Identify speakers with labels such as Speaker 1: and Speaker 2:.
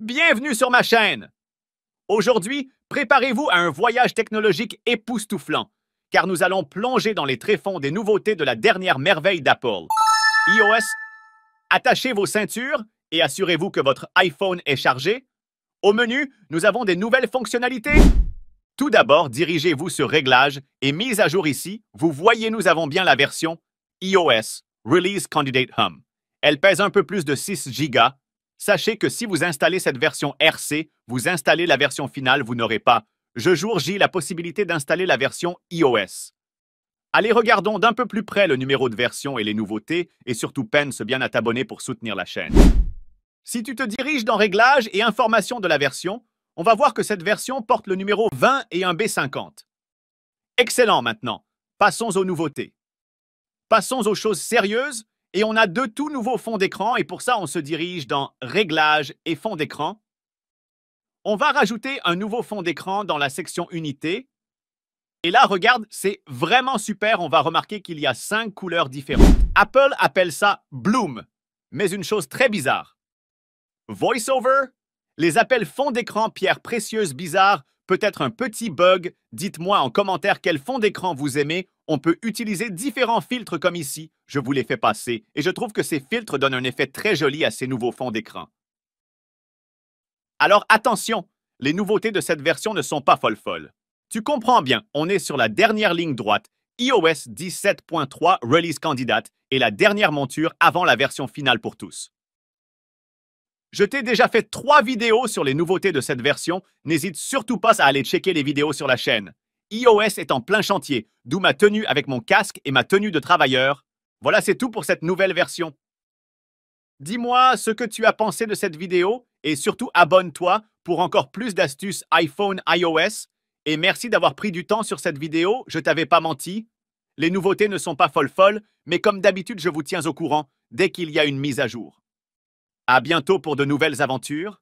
Speaker 1: Bienvenue sur ma chaîne! Aujourd'hui, préparez-vous à un voyage technologique époustouflant, car nous allons plonger dans les tréfonds des nouveautés de la dernière merveille d'Apple, iOS. Attachez vos ceintures et assurez-vous que votre iPhone est chargé. Au menu, nous avons des nouvelles fonctionnalités. Tout d'abord, dirigez-vous sur Réglages et Mise à jour ici, vous voyez nous avons bien la version iOS Release Candidate Home. Elle pèse un peu plus de 6 Go Sachez que si vous installez cette version RC, vous installez la version finale, vous n'aurez pas, je jour J, la possibilité d'installer la version iOS. Allez, regardons d'un peu plus près le numéro de version et les nouveautés, et surtout pense bien à t'abonner pour soutenir la chaîne. Si tu te diriges dans Réglages et Informations de la version, on va voir que cette version porte le numéro 20 et un B50. Excellent maintenant. Passons aux nouveautés. Passons aux choses sérieuses et on a deux tout nouveaux fonds d'écran et pour ça, on se dirige dans Réglages et fonds d'écran. On va rajouter un nouveau fond d'écran dans la section Unité. Et là, regarde, c'est vraiment super. On va remarquer qu'il y a cinq couleurs différentes. Apple appelle ça Bloom, mais une chose très bizarre. VoiceOver les appels fonds d'écran pierre précieuse bizarre peut-être un petit bug. Dites-moi en commentaire quel fond d'écran vous aimez. On peut utiliser différents filtres comme ici. Je vous les fais passer et je trouve que ces filtres donnent un effet très joli à ces nouveaux fonds d'écran. Alors attention, les nouveautés de cette version ne sont pas folles-folles. Tu comprends bien, on est sur la dernière ligne droite, iOS 17.3 Release Candidate et la dernière monture avant la version finale pour tous. Je t'ai déjà fait trois vidéos sur les nouveautés de cette version. N'hésite surtout pas à aller checker les vidéos sur la chaîne. iOS est en plein chantier, d'où ma tenue avec mon casque et ma tenue de travailleur. Voilà, c'est tout pour cette nouvelle version. Dis-moi ce que tu as pensé de cette vidéo et surtout abonne-toi pour encore plus d'astuces iPhone iOS. Et merci d'avoir pris du temps sur cette vidéo, je t'avais pas menti. Les nouveautés ne sont pas folles folles, mais comme d'habitude, je vous tiens au courant dès qu'il y a une mise à jour. À bientôt pour de nouvelles aventures.